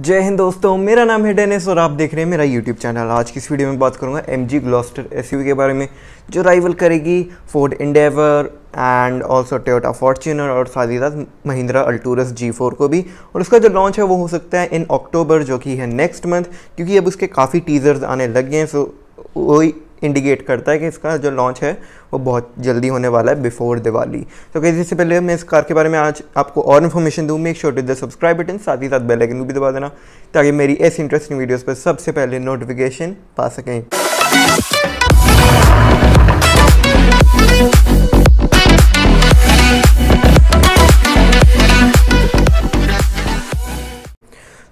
जय हिंद दोस्तों मेरा नाम है डेनिस और आप देख रहे हैं मेरा यूट्यूब चैनल आज की इस वीडियो में बात करूंगा एम जी ग्लॉस्टर एस के बारे में जो राइवल करेगी Ford Endeavour and also Toyota Fortuner और साथ ही साथ महिंद्रा अल्टूरस जी फोर को भी और उसका जो लॉन्च है वो हो सकता है इन अक्टूबर जो कि है नेक्स्ट मंथ क्योंकि अब उसके काफ़ी टीजर्स आने लग गए हैं सो वही इंडिकेट करता है कि इसका जो लॉन्च है वो बहुत जल्दी होने वाला है बिफोर दिवाली तो कहीं इससे पहले मैं इस कार के बारे में आज आपको और इन्फॉर्मेशन दूँ मैं एक छोटे द सब्सक्राइब बटन साथ ही साथ बेलाइकन भी दबा देना ताकि मेरी ऐसी इंटरेस्टिंग वीडियोज़ पर सबसे पहले नोटिफिकेशन पा सकें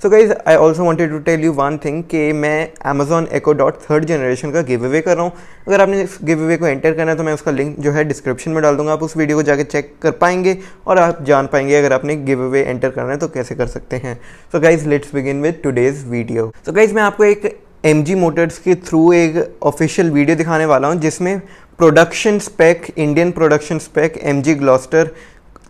so guys I also wanted to tell you one thing कि मैं Amazon Echo dot third generation का गिव अवे कर रहा हूँ अगर आपने इस गिव अवे को एंटर करना है तो मैं उसका लिंक जो है डिस्क्रिप्शन में डाल दूंगा आप उस वीडियो को जाकर चेक कर पाएंगे और आप जान पाएंगे अगर आपने गिव अवे एंटर करना है तो कैसे कर सकते हैं so guys let's begin with today's video so guys मैं आपको एक एम जी मोटर्स के थ्रू एक ऑफिशियल वीडियो दिखाने वाला हूँ जिसमें production spec Indian production spec M G Gloster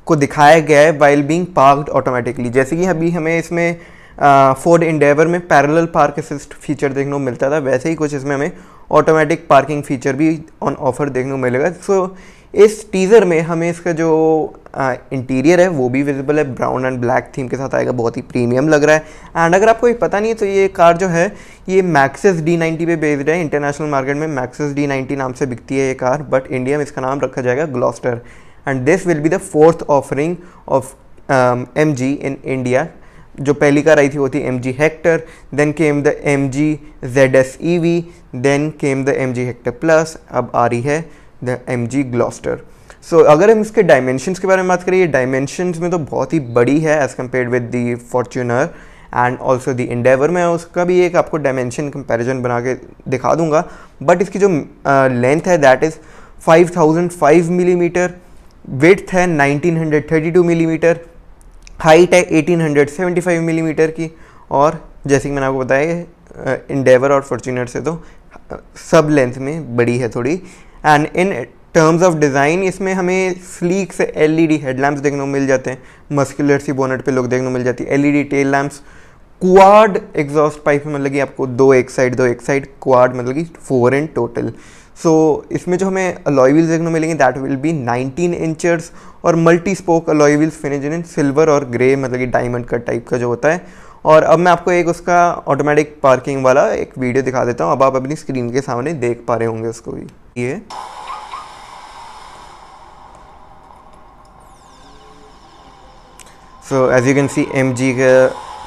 को दिखाया गया है वाइल बींग पार्कड ऑटोमेटिकली जैसे कि अभी हमें इसमें फोर्ड इंडेवर में पैरेलल पार्क असिस्ट फीचर देखने को मिलता था वैसे ही कुछ इसमें हमें ऑटोमेटिक पार्किंग फीचर भी ऑन ऑफर देखने को मिलेगा सो so, इस टीज़र में हमें इसका जो इंटीरियर है वो भी विजिबल है ब्राउन एंड ब्लैक थीम के साथ आएगा बहुत ही प्रीमियम लग रहा है एंड अगर आपको ये पता नहीं है तो ये कार जो है ये मैक्सिस डी नाइन्टी पे बेस्ड है इंटरनेशनल मार्केट में मैक्सिस डी नाइन्टी नाम से बिकती है ये कार बट इंडिया में इसका नाम रखा जाएगा Gloster and this will be the fourth offering of M G in India जो पहली कार आई थी वो थी M G Hector then came the M G Z S E V then came the M G Hector plus अब आ रही है the M G Gloster so so, अगर हम इसके डायमेंशंस के बारे में बात करें ये डायमेंशंस में तो बहुत ही बड़ी है as compare with the Fortuner and also the Endeavour मैं उसका भी एक आपको डायमेंशन कंपेरिजन बना के दिखा दूंगा बट इसकी जो लेंथ uh, है that is five thousand five millimetre metre width है टू मिलीमीटर मीटर हाइट है 1875 मिलीमीटर mm की और जैसे कि मैंने आपको बताया इंडेवर और फॉर्चूनर से तो सब लेंथ में बड़ी है थोड़ी and in terms of design इसमें हमें स्लीक से एलईडी हेडलैम्प्स e देखने को मिल जाते हैं मस्कुलर सी बोनट पे लोग देखने को मिल जाती है LED tail lamps quad exhaust pipe मतलब कि आपको दो एक साइड दो एक साइड क्वाड मतलब कि four in total so so, इसमें जो हमें अलॉय व्हील्स देखने मिलेंगे दैट विल बी 19 इंचर्स और multi spoke alloy wheels finish in silver और ग्रे मतलब कि डायमंड का टाइप का जो होता है और अब मैं आपको एक उसका ऑटोमेटिक पार्किंग वाला एक वीडियो दिखा देता हूँ अब आप अपनी स्क्रीन के सामने देख पा रहे होंगे उसको भी ये so as you can see M G का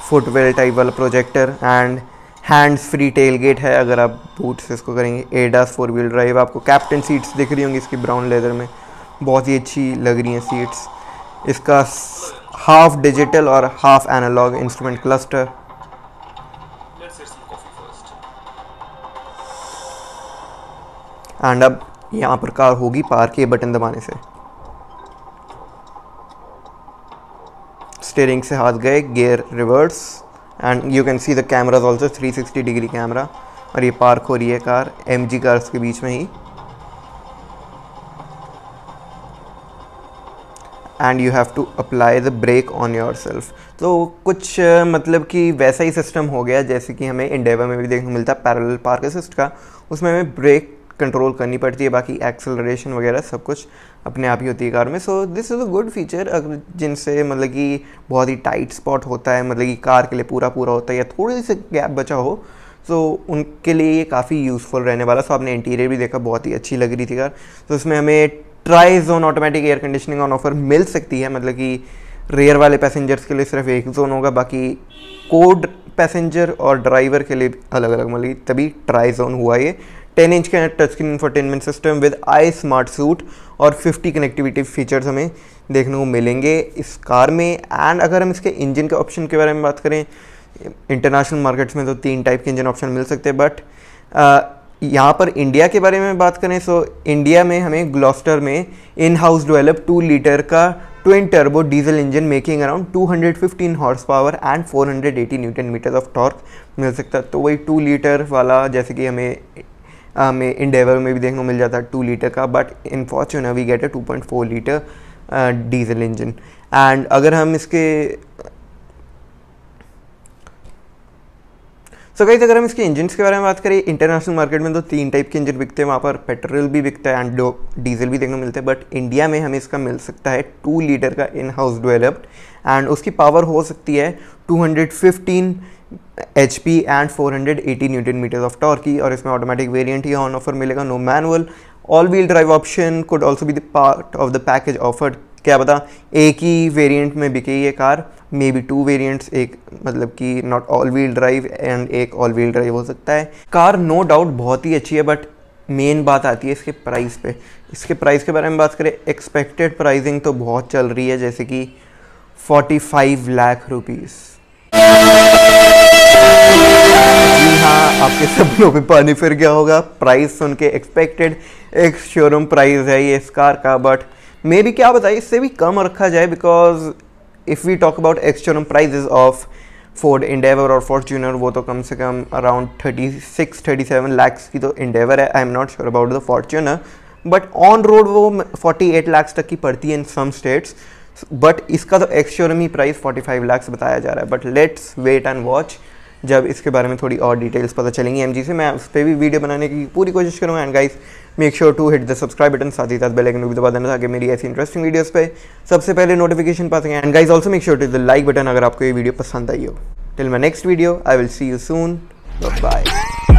फुटवेल टाइप वाला projector and hands free tail gate है अगर आप बूट से इसको करेंगे एडास फोर व्हील ड्राइव आपको कैप्टन सीट्स दिख रही होंगी इसकी ब्राउन लेदर में बहुत ही अच्छी लग रही हैं सीट्स इसका हाफ डिजिटल और half analogue instrument cluster and अब यहाँ पर कार होगी पार के बटन दबाने से स्टेयरिंग से हाथ गए gear reverse and you can see the cameras also 360 degree camera और ये पार्क हो रही है कार एम जी कार्स के बीच में ही and you have to apply the brake on yourself तो कुछ मतलब कि वैसा ही सिस्टम हो गया जैसे कि हमें इंडेवा में भी देखने को मिलता है पैरल पार्क असिस्ट का उसमें हमें ब्रेक कंट्रोल करनी पड़ती है बाकी एक्सेलरेशन वगैरह सब कुछ अपने आप ही होती है कार में so this is a good feature अगर जिनसे मतलब कि बहुत ही टाइट स्पॉट होता है मतलब कि कार के लिए पूरा पूरा होता है या थोड़ी सी गैप बचा हो सो so, उनके लिए ये काफ़ी यूज़फुल रहने वाला सो so, आपने इंटीरियर भी देखा बहुत ही अच्छी लग रही थी कार तो so, इसमें हमें tri zone automatic air conditioning on offer मिल सकती है मतलब कि रेयर वाले पैसेंजर्स के लिए सिर्फ एक जोन होगा बाकी कोड पैसेंजर और ड्राइवर के लिए अलग अलग मतलब तभी ट्राई जोन हुआ ये टेन इंच का touch screen infotainment system with i smart suite और 50 कनेक्टिविटी फीचर्स हमें देखने को मिलेंगे इस कार में एंड अगर हम इसके इंजन के ऑप्शन के बारे में बात करें इंटरनेशनल मार्केट्स में तो तीन टाइप के इंजन ऑप्शन मिल सकते हैं बट uh, यहाँ पर इंडिया के बारे में बात करें सो इंडिया में हमें ग्लॉस्टर में in house develop two litre का twin turbo diesel engine making around 215 horse power and 480 newton metre of torque मिल सकता है तो वही टू लीटर वाला जैसे कि हमें हमें इंडेवर में भी देखने को मिल जाता है टू लीटर का but in Fortuner we get a two point four litre diesel engine and अगर हम इसके सो कहीं अगर हम इसके इंजन के बारे में बात करें इंटरनेशनल मार्केट में तो तीन टाइप के इंजन बिकते हैं वहाँ पर पेट्रोल भी बिकता है एंड डीजल भी देखने को मिलता है बट इंडिया में हमें इसका मिल सकता है टू लीटर का इन हाउस डेवलप्ड एंड उसकी पावर हो सकती है two H P and four hundred eighty newton metres of torque और इसमें ऑटोमेटिक वेरियंट ही ऑन ऑफर मिलेगा no manual all wheel drive option could also be the part of the package offered क्या पता एक ही वेरियंट में बिके ये car may be two variants एक मतलब कि not all wheel drive and एक ऑल व्हील ड्राइव हो सकता है कार नो डाउट बहुत ही अच्छी है बट मेन बात आती है इसके प्राइस पे इसके प्राइस के बारे में बात करें एक्सपेक्टेड प्राइसिंग तो बहुत चल रही है जैसे कि फोर्टी फाइव लाख रुपीज हाँ आपके सब लोगों पे पानी फिर गया होगा प्राइस सुन के एक्सपेक्टेड एक शोरूम प्राइस है ये इस कार का बट मे बी क्या बताइए इससे भी कम रखा जाए because if we talk about ex showroom prices of Ford Endeavour और फॉर्चूनर वो तो कम से कम around thirty six thirty seven lakhs की तो इंडेवर है I am not sure about the Fortuner but on road वो फोर्टी एट लैक्स तक की पड़ती है इन सम स्टेट्स बट इसका तो एक्स शोरूम ही प्राइस फोर्टी फाइव लैक्स बताया जा रहा है but let's wait and watch जब इसके बारे में थोड़ी और डिटेल्स पता चलेंगी एम से मैं उस पर भी वीडियो बनाने की पूरी कोशिश करूँगा and guys make sure to hit the subscribe button साथ ही साथ बेल आइकन भी दबा देना ताकि मेरी ऐसी इंटरेस्टिंग वीडियोस पे सबसे पहले नोटिफिकेशन पा सकें and guys also make sure to the like button अगर आपको ये वीडियो पसंद आई हो till my next video I will see you soon bye